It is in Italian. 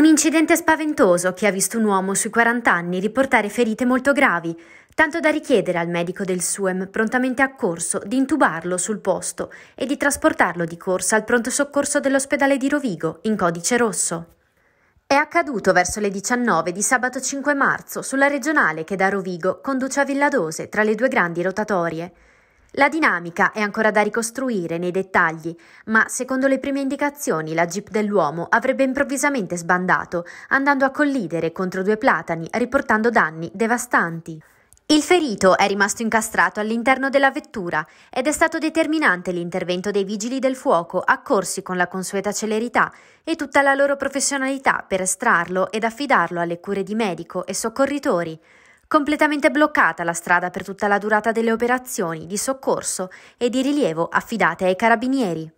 Un incidente spaventoso che ha visto un uomo sui 40 anni riportare ferite molto gravi, tanto da richiedere al medico del SUEM prontamente accorso di intubarlo sul posto e di trasportarlo di corsa al pronto soccorso dell'ospedale di Rovigo, in codice rosso. È accaduto verso le 19 di sabato 5 marzo sulla regionale che da Rovigo conduce a Villadose tra le due grandi rotatorie. La dinamica è ancora da ricostruire nei dettagli, ma secondo le prime indicazioni la jeep dell'uomo avrebbe improvvisamente sbandato, andando a collidere contro due platani, riportando danni devastanti. Il ferito è rimasto incastrato all'interno della vettura ed è stato determinante l'intervento dei vigili del fuoco accorsi con la consueta celerità e tutta la loro professionalità per estrarlo ed affidarlo alle cure di medico e soccorritori. Completamente bloccata la strada per tutta la durata delle operazioni di soccorso e di rilievo affidate ai carabinieri.